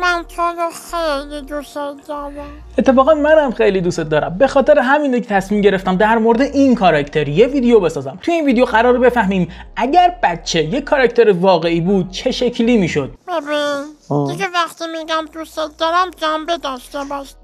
من تو رو خیلی دوست دارم اتفاقا منم خیلی دوست دارم به خاطر همینه که تصمیم گرفتم در مورد این کاراکتر یه ویدیو بسازم توی این ویدیو قرار بفهمیم اگر بچه یه کاراکتر واقعی بود چه شکلی میشد ببین دیگه وقتی میگم دوستت دارم جنبه داشته باش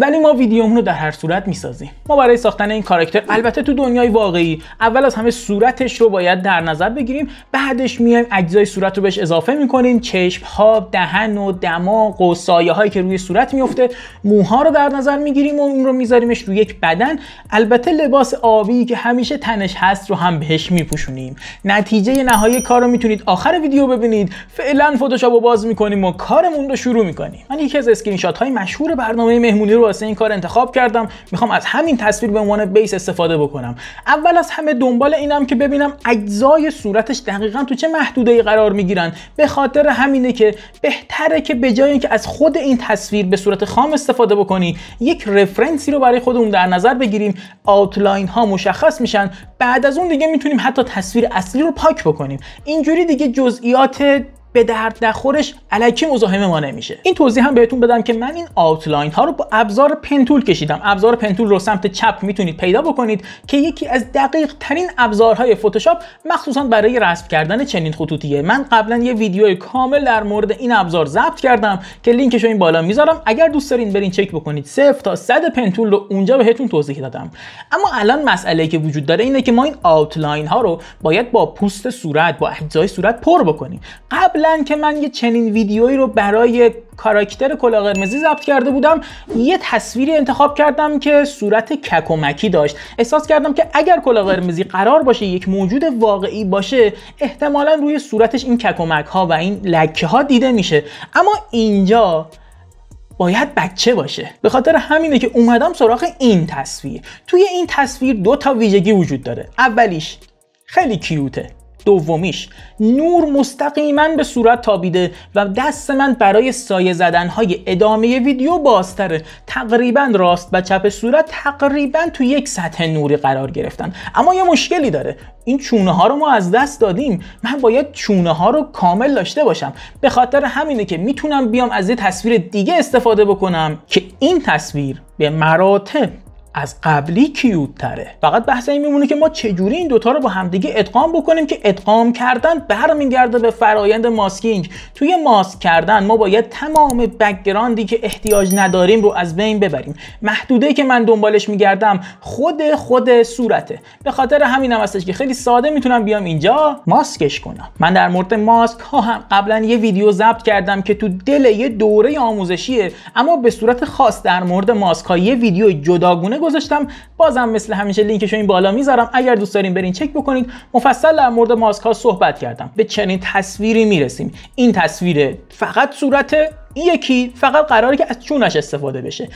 ولی ما ویدیومون رو در هر صورت میسازیم ما برای ساختن این کاراکتر البته تو دنیای واقعی اول از همه صورتش رو باید در نظر بگیریم بعدش میایم اجزای صورت رو بهش اضافه میکنیم چشم ها دهن و دماغ و سایه هایی که روی صورت میفته موها رو در نظر میگیریم و اون رو میذاریمش روی یک بدن البته لباس آبی که همیشه تنش هست رو هم بهش میپوشونیم نتیجه نهایی کار رو میتونید آخر ویدیو ببینید فعلا فتوشاپ رو باز میکنیم کارمون رو شروع میکنیم من یکی از اسکرین شات های مشهور برنامه مهمونی رو واسه این کار انتخاب کردم میخوام از همین تصویر به عنوان بیس استفاده بکنم اول از همه دنبال اینم که ببینم اجزای صورتش دقیقا تو چه محدوده ای قرار میگیرن به خاطر همینه که بهتره که به جای اینکه از خود این تصویر به صورت خام استفاده بکنی یک رفرنسی رو برای خودمون در نظر بگیریم آوتلاین ها مشخص میشن بعد از اون دیگه میتونیم حتی تصویر اصلی رو پاک بکنیم اینجوری دیگه جزئیات به درد نخورش الکی مزاحم ما نمیشه این توضیح هم بهتون بدم که من این آوتلاین ها رو با ابزار پنتول کشیدم ابزار پنتول رو سمت چپ میتونید پیدا بکنید که یکی از دقیق ترین ابزارهای فتوشاپ مخصوصا برای رسم کردن چنین خطوطیه من قبلا یه ویدیو کامل در مورد این ابزار ضبط کردم که لینکش این بالا میذارم اگر دوست دارین برین چک بکنید صفر تا صد پنتول رو اونجا بهتون توضیح دادم اما الان مسئله که وجود داره اینه که ما این آوتلاین ها رو باید با پوست صورت با اجزای صورت پر بکنیم قبل که من یه چنین ویدیویی رو برای کاراکتر کلا قرمزی ضبط کرده بودم یه تصویری انتخاب کردم که صورت ککومکی داشت احساس کردم که اگر کلا قرمزی قرار باشه یک موجود واقعی باشه احتمالا روی صورتش این ککومک ها و این لکه ها دیده میشه اما اینجا باید بچه باشه به خاطر همینه که اومدم سراغ این تصویر توی این تصویر دو تا ویژگی وجود داره اولیش خیلی کیوته دومیش نور مستقیما به صورت تابیده و دست من برای سایه های ادامه ویدیو بازتره تقریبا راست و چپ صورت تقریبا تو یک سطح نوری قرار گرفتن اما یه مشکلی داره این چونه ها رو ما از دست دادیم من باید چونه ها رو کامل داشته باشم به خاطر همینه که میتونم بیام از یه تصویر دیگه استفاده بکنم که این تصویر به مراتب از قبلی کیوت تره فقط بحث این میمونه که ما چجوری این دوتا رو با همدیگه ادغام بکنیم که ادغام کردن برمیگرده به فرایند ماسکینگ توی ماسک کردن ما باید تمام بکگراندی که احتیاج نداریم رو از بین ببریم محدوده که من دنبالش میگردم خود خود صورته به خاطر همین هم هستش که خیلی ساده میتونم بیام اینجا ماسکش کنم من در مورد ماسک ها هم قبلا یه ویدیو ضبط کردم که تو دل یه دوره آموزشیه اما به صورت خاص در مورد ماسک ها یه ویدیو جداگونه گذاشتم بازم مثل همیشه لینکشو این بالا میذارم اگر دوست دارین برین چک بکنید مفصل در مورد ماسک ها صحبت کردم به چنین تصویری میرسیم این تصویر فقط صورت یکی فقط قراره که از چونش استفاده بشه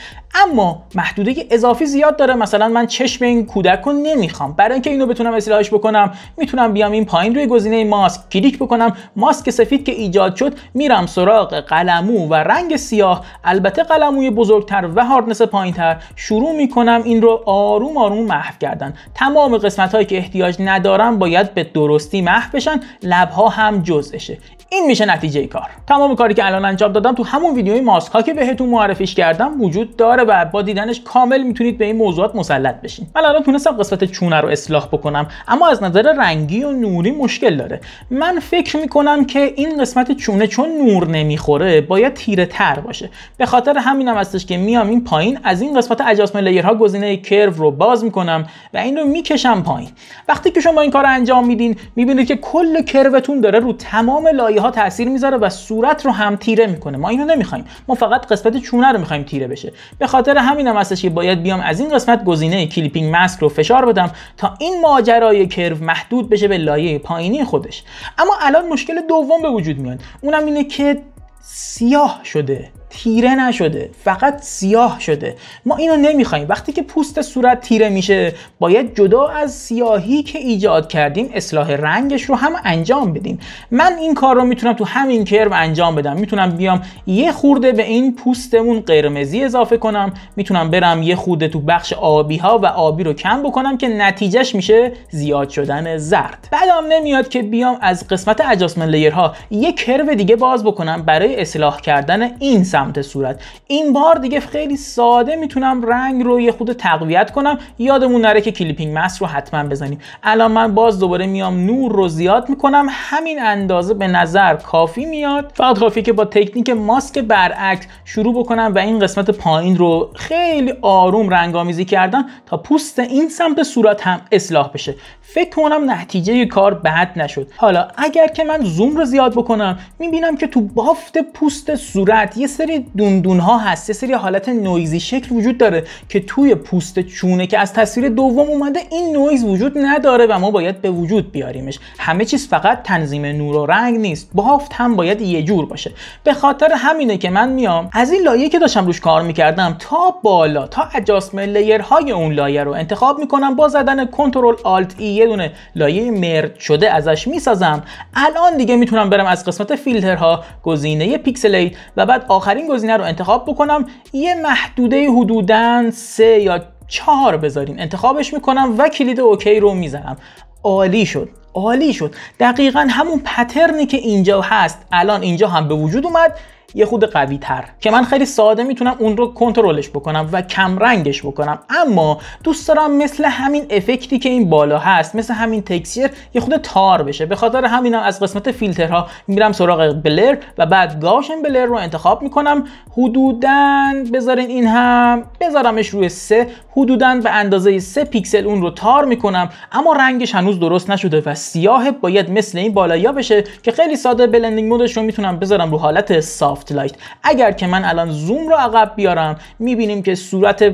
اما محدوده که اضافی زیاد داره مثلا من چشم این کودک رو نمیخوام برای اینکه اینو بتونم اصلاحش بکنم میتونم بیام این پایین روی گزینه ماسک کلیک بکنم ماسک سفید که ایجاد شد میرم سراغ قلمو و رنگ سیاه البته قلموی بزرگتر و هاردنس پایینتر شروع میکنم این رو آروم آروم محو کردن تمام قسمت هایی که احتیاج ندارم باید به درستی محو بشن لبها هم جزشه این میشه نتیجه کار تمام کاری که الان انجام دادم تو همون ویدیوی ماسک ها که بهتون معرفیش کردم وجود داره و با دیدنش کامل میتونید به این موضوعات مسلط بشین من الان تونستم قسمت چونه رو اصلاح بکنم اما از نظر رنگی و نوری مشکل داره من فکر میکنم که این قسمت چونه چون نور نمیخوره باید تیره تر باشه به خاطر همینم هم هستش که میام این پایین از این قسمت اجاسمنت لیرها گزینه کرو رو باز میکنم و این رو میکشم پایین وقتی که شما این کار انجام میدین میبینید که کل کروتون داره رو تمام لایه ها تاثیر میذاره و صورت رو هم تیره میکنه ما اینو نمیخوایم ما فقط قسمت چونه رو میخوایم تیره بشه به خاطر همینم هم هستش که باید بیام از این قسمت گزینه کلیپینگ ماسک رو فشار بدم تا این ماجرای کرو محدود بشه به لایه پایینی خودش اما الان مشکل دوم به وجود میاد اونم اینه که سیاه شده تیره نشده فقط سیاه شده ما اینو نمیخوایم وقتی که پوست صورت تیره میشه باید جدا از سیاهی که ایجاد کردیم اصلاح رنگش رو هم انجام بدیم من این کار رو میتونم تو همین کرم انجام بدم میتونم بیام یه خورده به این پوستمون قرمزی اضافه کنم میتونم برم یه خورده تو بخش آبی ها و آبی رو کم بکنم که نتیجهش میشه زیاد شدن زرد بعدم نمیاد که بیام از قسمت اجاسمن لیرها یه کرو دیگه باز بکنم برای اصلاح کردن این سمت صورت این بار دیگه خیلی ساده میتونم رنگ رو یه خود تقویت کنم یادمون نره که کلیپینگ مس رو حتما بزنیم الان من باز دوباره میام نور رو زیاد میکنم همین اندازه به نظر کافی میاد فقط کافی که با تکنیک ماسک برعکس شروع بکنم و این قسمت پایین رو خیلی آروم آمیزی کردم تا پوست این سمت صورت هم اصلاح بشه فکر کنم نتیجه کار بد نشد حالا اگر که من زوم رو زیاد بکنم میبینم که تو بافت پوست صورت یه سری سری دوندون ها هست یه سری حالت نویزی شکل وجود داره که توی پوست چونه که از تصویر دوم اومده این نویز وجود نداره و ما باید به وجود بیاریمش همه چیز فقط تنظیم نور و رنگ نیست بافت هم باید یه جور باشه به خاطر همینه که من میام از این لایه که داشتم روش کار میکردم تا بالا تا ادجاستمنت لیرهای های اون لایه رو انتخاب میکنم با زدن کنترل آلت ای یه دونه لایه مرد شده ازش میسازم الان دیگه میتونم برم از قسمت فیلترها گزینه پیکسلیت و بعد آخری بهترین گزینه رو انتخاب بکنم یه محدوده حدوداً سه یا چهار بذاریم انتخابش میکنم و کلید اوکی رو میزنم عالی شد عالی شد دقیقا همون پترنی که اینجا هست الان اینجا هم به وجود اومد یه خود قوی تر که من خیلی ساده میتونم اون رو کنترلش بکنم و کم رنگش بکنم اما دوست دارم مثل همین افکتی که این بالا هست مثل همین تکسیر یه خود تار بشه به خاطر همینم از قسمت فیلترها میرم سراغ بلر و بعد گاشن بلر رو انتخاب میکنم حدودا بذارین این هم بذارمش روی سه حدودا به اندازه سه پیکسل اون رو تار میکنم اما رنگش هنوز درست نشده و سیاه باید مثل این بالایا بشه که خیلی ساده بلندینگ مودش رو میتونم بذارم رو حالت صاف سافت اگر که من الان زوم رو عقب بیارم میبینیم که صورت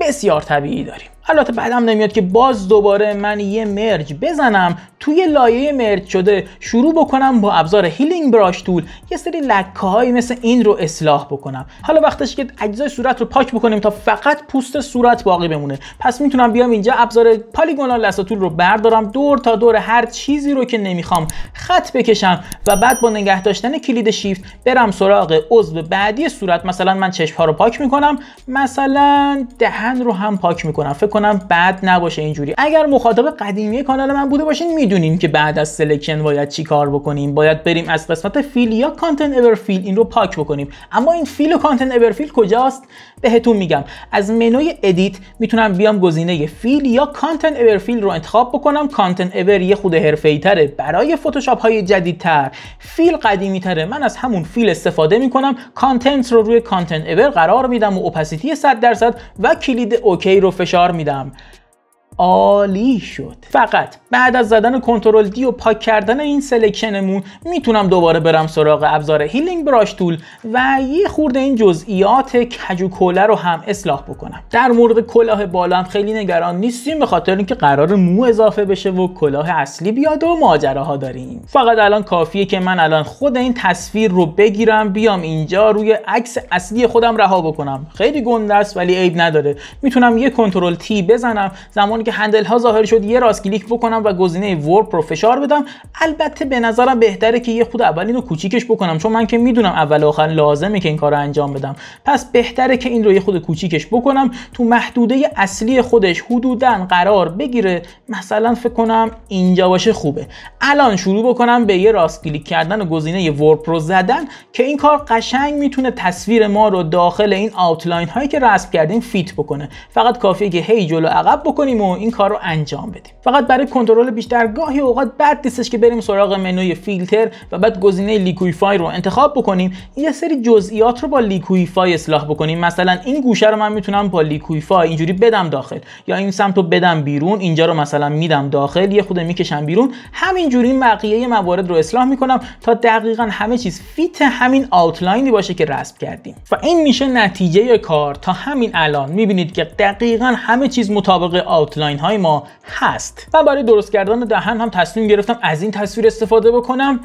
بسیار طبیعی داریم البته بعدم نمیاد که باز دوباره من یه مرج بزنم توی لایه مرد شده شروع بکنم با ابزار هیلینگ براش تول یه سری لکه های مثل این رو اصلاح بکنم حالا وقتش که اجزای صورت رو پاک بکنیم تا فقط پوست صورت باقی بمونه پس میتونم بیام اینجا ابزار پالیگونال لساتول رو بردارم دور تا دور هر چیزی رو که نمیخوام خط بکشم و بعد با نگه داشتن کلید شیفت برم سراغ عضو بعدی صورت مثلا من چشم ها رو پاک میکنم مثلا دهن رو هم پاک میکنم فکر کنم بد نباشه اینجوری اگر مخاطب قدیمی کانال من بوده باشین می میدونیم که بعد از سلکشن باید چی کار بکنیم باید بریم از قسمت فیل یا کانتنت اور فیل این رو پاک بکنیم اما این فیل و کانتنت اورفیل فیل کجاست بهتون میگم از منوی ادیت میتونم بیام گزینه فیل یا کانتنت اور فیل رو انتخاب بکنم کانتنت اور یه خود حرفه‌ای تره برای فتوشاپ های جدیدتر فیل قدیمی تره من از همون فیل استفاده میکنم کانتنت رو روی کانتنت اور قرار میدم و اپاسیتی 100 درصد و کلید اوکی رو فشار میدم عالی شد فقط بعد از زدن کنترل دی و پاک کردن این سلکشنمون میتونم دوباره برم سراغ ابزار هیلینگ براش تول و یه خورده این جزئیات کج کله رو هم اصلاح بکنم در مورد کلاه هم خیلی نگران نیستیم به خاطر اینکه قرار مو اضافه بشه و کلاه اصلی بیاد و ماجراها داریم فقط الان کافیه که من الان خود این تصویر رو بگیرم بیام اینجا روی عکس اصلی خودم رها بکنم خیلی گنده است ولی عیب نداره میتونم یه کنترل تی بزنم زمان زمانی که هندل ها ظاهر شد یه راست کلیک بکنم و گزینه ورپ رو فشار بدم البته به نظرم بهتره که یه خود اولین رو کوچیکش بکنم چون من که میدونم اول آخر لازمه که این کار رو انجام بدم پس بهتره که این رو یه خود کوچیکش بکنم تو محدوده اصلی خودش حدودا قرار بگیره مثلا فکر کنم اینجا باشه خوبه الان شروع بکنم به یه راست کلیک کردن و گزینه ورپ رو زدن که این کار قشنگ میتونه تصویر ما رو داخل این آوتلاین هایی که رسم کردیم فیت بکنه فقط کافیه که هی جلو عقب بکنیم این کار رو انجام بدیم فقط برای کنترل بیشتر گاهی اوقات بد نیستش که بریم سراغ منوی فیلتر و بعد گزینه لیکویفای رو انتخاب بکنیم یه سری جزئیات رو با لیکویفای اصلاح بکنیم مثلا این گوشه رو من میتونم با لیکویفای اینجوری بدم داخل یا این سمت رو بدم بیرون اینجا رو مثلا میدم داخل یه خود میکشم بیرون همینجوری بقیه موارد رو اصلاح میکنم تا دقیقا همه چیز فیت همین آوتلاینی باشه که رسم کردیم و این میشه نتیجه کار تا همین الان میبینید که دقیقا همه چیز مطابق لاین های ما هست من برای درست کردن دهن هم تصمیم گرفتم از این تصویر استفاده بکنم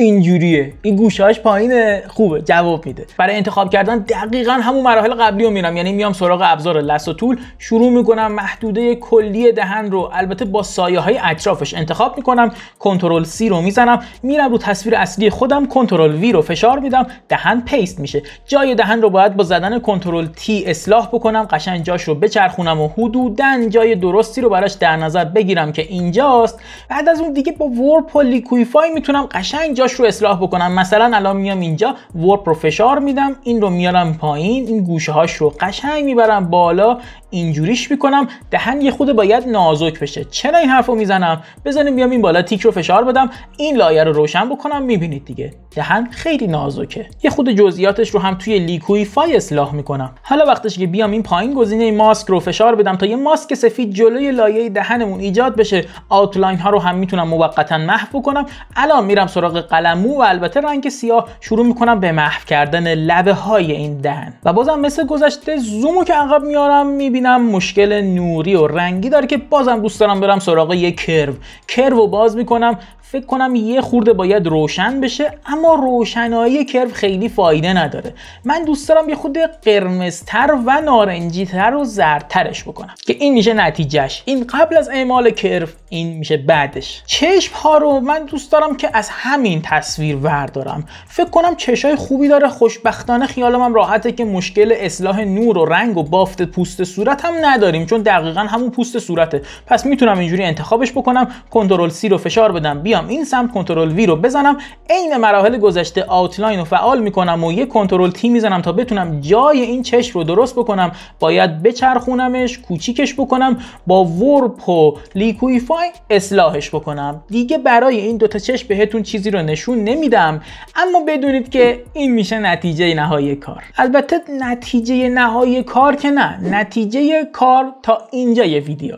اینجوریه این گوشهاش پایینه خوبه جواب میده برای انتخاب کردن دقیقا همون مراحل قبلی رو میرم یعنی میام سراغ ابزار لس و طول شروع میکنم محدوده کلی دهن رو البته با سایه های اطرافش انتخاب میکنم کنترل سی رو میزنم میرم رو تصویر اصلی خودم کنترل وی رو فشار میدم دهن پیست میشه جای دهن رو باید با زدن کنترل تی اصلاح بکنم قشنگ جاش رو بچرخونم و حدودا جای درستی رو براش در نظر بگیرم که اینجاست بعد از اون دیگه با ورپ و لیکویفای میتونم قشنگ رو اصلاح بکنم مثلا الان میام اینجا ور رو فشار میدم این رو میارم پایین این گوشه هاش رو قشنگ میبرم بالا اینجوریش میکنم دهن یه خود باید نازک بشه چرا این حرف میزنم بزنیم بیام این بالا تیک رو فشار بدم این لایه رو روشن بکنم میبینید دیگه دهن خیلی نازکه یه خود جزئیاتش رو هم توی لیکوی فای اصلاح میکنم حالا وقتش که بیام این پایین گزینه ماسک رو فشار بدم تا یه ماسک سفید جلوی لایه دهنمون ایجاد بشه آوتلاین ها رو هم میتونم موقتا محو بکنم الان میرم سراغ قلمو و البته رنگ سیاه شروع میکنم به محو کردن لبه های این دهن و بازم مثل گذشته زومو که عقب میارم میبینم مشکل نوری و رنگی داره که بازم دوست دارم برم سراغ یه کرو کرو باز میکنم فکر کنم یه خورده باید روشن بشه اما روشنایی کرف خیلی فایده نداره من دوست دارم یه خود قرمزتر و نارنجیتر و زردترش بکنم که این میشه نتیجهش این قبل از اعمال کرف این میشه بعدش چشم ها رو من دوست دارم که از همین تصویر وردارم فکر کنم چشای خوبی داره خوشبختانه خیالمم راحته که مشکل اصلاح نور و رنگ و بافت پوست صورت هم نداریم چون دقیقا همون پوست صورته پس میتونم اینجوری انتخابش بکنم کنترل سی رو فشار بدم بیام این سمت کنترل وی رو بزنم عین مراحل گذشته آوتلاین رو فعال میکنم و یه کنترل تی میزنم تا بتونم جای این چشم رو درست بکنم باید بچرخونمش کوچیکش بکنم با ورپ و لیکویفای اصلاحش بکنم دیگه برای این دوتا چشم بهتون چیزی رو نشون نمیدم اما بدونید که این میشه نتیجه نهایی کار البته نتیجه نهایی کار که نه نتیجه کار تا اینجا یه ویدیو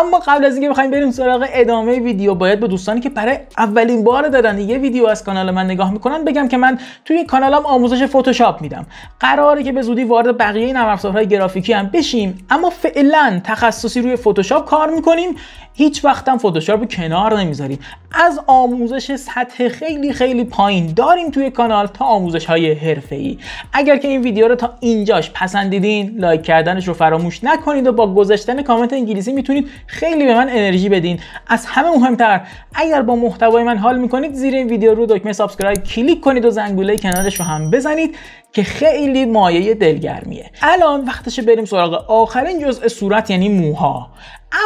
اما قبل از اینکه بخوایم بریم سراغ ادامه ویدیو باید به دوستانی که برای اولین بار دارن یه ویدیو از کانال من نگاه میکنن بگم که من توی کانالم آموزش فتوشاپ میدم قراره که به زودی وارد بقیه نرم افزارهای گرافیکی هم بشیم اما فعلا تخصصی روی فتوشاپ کار میکنیم هیچ وقت هم فتوشاپ رو کنار نمیذاریم از آموزش سطح خیلی خیلی پایین داریم توی کانال تا آموزش های حرفه ای اگر که این ویدیو رو تا اینجاش پسندیدین لایک کردنش رو فراموش نکنید و با گذاشتن کامنت انگلیسی میتونید خیلی به من انرژی بدین از همه مهمتر اگر با محتوای من حال میکنید زیر این ویدیو رو دکمه سابسکرایب کلیک کنید و زنگوله کنارش رو هم بزنید که خیلی مایه دلگرمیه الان وقتش بریم سراغ آخرین جزء صورت یعنی موها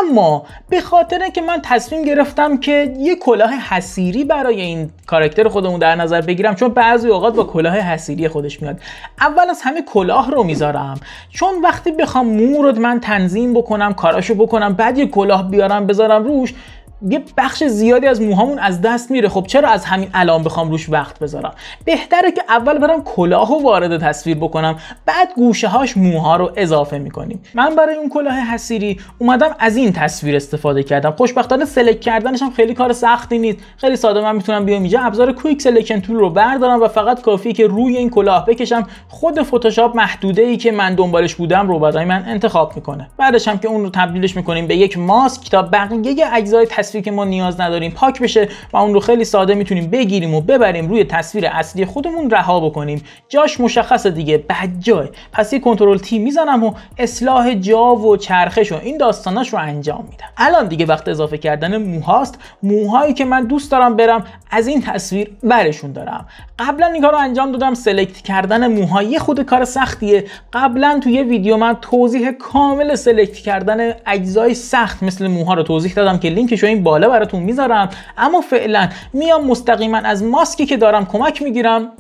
اما به خاطر که من تصمیم گرفتم که یه کلاه حسیری برای این کاراکتر خودمون در نظر بگیرم چون بعضی اوقات با کلاه حسیری خودش میاد اول از همه کلاه رو میذارم چون وقتی بخوام مو رو من تنظیم بکنم کاراشو بکنم بعد یه کلاه بیارم بذارم روش یه بخش زیادی از موهامون از دست میره خب چرا از همین الان بخوام روش وقت بذارم بهتره که اول برم کلاه و وارد تصویر بکنم بعد گوشه هاش موها رو اضافه میکنیم من برای اون کلاه حسیری اومدم از این تصویر استفاده کردم خوشبختانه سلک کردنش هم خیلی کار سختی نیست خیلی ساده من میتونم بیام اینجا ابزار کویک سلکشن تول رو بردارم و فقط کافیه که روی این کلاه بکشم خود فتوشاپ محدوده ای که من دنبالش بودم رو برای من انتخاب میکنه بعدش هم که اون رو تبدیلش میکنیم به یک ماسک تا بقیه اجزای تصویر که ما نیاز نداریم پاک بشه و اون رو خیلی ساده میتونیم بگیریم و ببریم روی تصویر اصلی خودمون رها بکنیم جاش مشخصه دیگه جای پس یه کنترل تی میزنم و اصلاح جا و چرخش و این داستاناش رو انجام میدم الان دیگه وقت اضافه کردن موهاست موهایی که من دوست دارم برم از این تصویر برشون دارم قبلا این کارو انجام دادم سلکت کردن موها خود کار سختیه قبلا توی یه ویدیو من توضیح کامل سلکت کردن اجزای سخت مثل موها رو توضیح دادم که لینکش بالا براتون میذارم اما فعلا میام مستقیما از ماسکی که دارم کمک میگیرم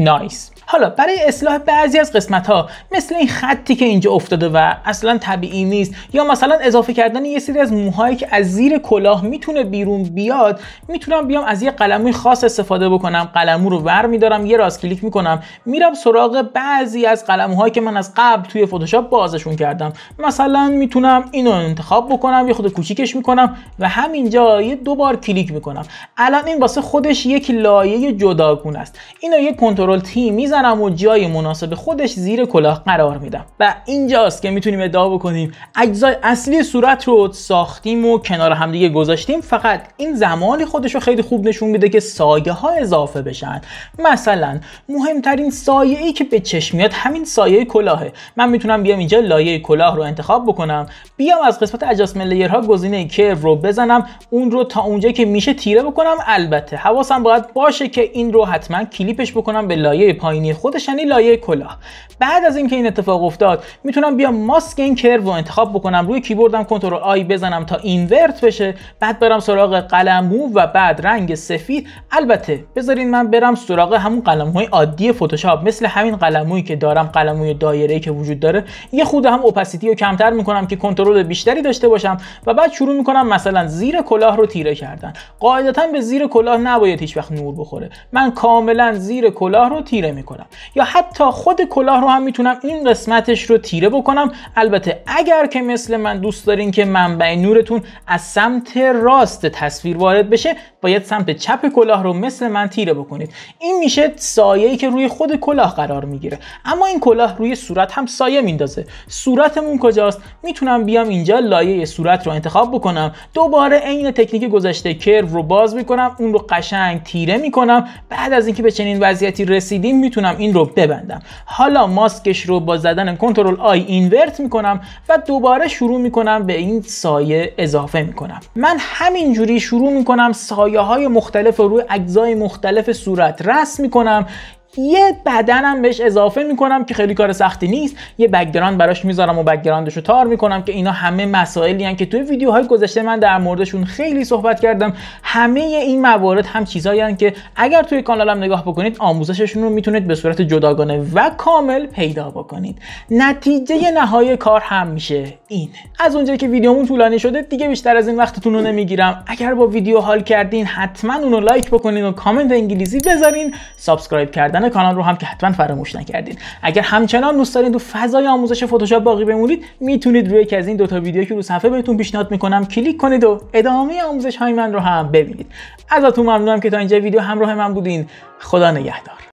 نایس حالا برای اصلاح بعضی از قسمت ها مثل این خطی که اینجا افتاده و اصلا طبیعی نیست یا مثلا اضافه کردن یه سری از موهایی که از زیر کلاه میتونه بیرون بیاد میتونم بیام از یه قلموی خاص استفاده بکنم قلمو رو ور میدارم یه راست کلیک میکنم میرم سراغ بعضی از قلموهایی که من از قبل توی فتوشاپ بازشون کردم مثلا میتونم اینو انتخاب بکنم یه خود کوچیکش میکنم و همینجا یه دوبار کلیک میکنم الان این واسه خودش یک لایه جداگونه است اینو یه کنترل کنترل تی میزنم و جای مناسب خودش زیر کلاه قرار میدم و اینجاست که میتونیم ادعا بکنیم اجزای اصلی صورت رو ساختیم و کنار همدیگه گذاشتیم فقط این زمانی خودش رو خیلی خوب نشون میده که سایه ها اضافه بشن مثلا مهمترین سایه ای که به چشم میاد همین سایه کلاهه من میتونم بیام اینجا لایه کلاه رو انتخاب بکنم بیام از قسمت اجاسمنت ها گزینه کرو رو بزنم اون رو تا اونجا که میشه تیره بکنم البته حواسم باید باشه که این رو حتما کلیپش بکنم به لایه پایینی خودش یعنی لایه کلاه بعد از اینکه این اتفاق افتاد میتونم بیام ماسک این کرو رو انتخاب بکنم روی کیبوردم کنترل آی بزنم تا اینورت بشه بعد برم سراغ قلمو و بعد رنگ سفید البته بذارین من برم سراغ همون قلموهای عادی فتوشاپ مثل همین قلمویی که دارم قلموی دایره‌ای که وجود داره یه خود هم اوپاسیتی رو کمتر میکنم که کنترل بیشتری داشته باشم و بعد شروع میکنم مثلا زیر کلاه رو تیره کردن قاعدتا به زیر کلاه نباید هیچ وقت نور بخوره من کاملا زیر کلاه کلاه رو تیره میکنم یا حتی خود کلاه رو هم میتونم این قسمتش رو تیره بکنم البته اگر که مثل من دوست دارین که منبع نورتون از سمت راست تصویر وارد بشه باید سمت چپ کلاه رو مثل من تیره بکنید این میشه سایه ای که روی خود کلاه قرار میگیره اما این کلاه روی صورت هم سایه میندازه صورتمون کجاست میتونم بیام اینجا لایه صورت رو انتخاب بکنم دوباره عین تکنیک گذشته کرو رو باز میکنم اون رو قشنگ تیره میکنم بعد از اینکه به چنین وضعیتی رسیدیم میتونم این رو ببندم حالا ماسکش رو با زدن کنترل آی اینورت میکنم و دوباره شروع میکنم به این سایه اضافه میکنم من همینجوری شروع میکنم سایه سایه های مختلف رو روی اجزای مختلف صورت رسم میکنم یه بدنم بهش اضافه میکنم که خیلی کار سختی نیست یه بکگراند براش میذارم و بکگراندش رو تار میکنم که اینا همه مسائلی که توی ویدیوهای گذشته من در موردشون خیلی صحبت کردم همه این موارد هم چیزایی که اگر توی کانالم نگاه بکنید آموزششون رو میتونید به صورت جداگانه و کامل پیدا بکنید نتیجه نهایی کار هم میشه این. از اونجایی که ویدیومون طولانی شده دیگه بیشتر از این وقتتون رو نمیگیرم اگر با ویدیو حال کردین حتما اونو لایک بکنین و کامنت انگلیسی بذارین سابسکرایب کردن کردن کانال رو هم که حتما فراموش نکردین اگر همچنان دوست دارین تو فضای آموزش فتوشاپ باقی بمونید میتونید روی یکی از این دوتا ویدیو که رو صفحه بهتون پیشنهاد میکنم کلیک کنید و ادامه آموزش های من رو هم ببینید ازتون ممنونم که تا اینجا ویدیو همراه من بودین خدا نگهدار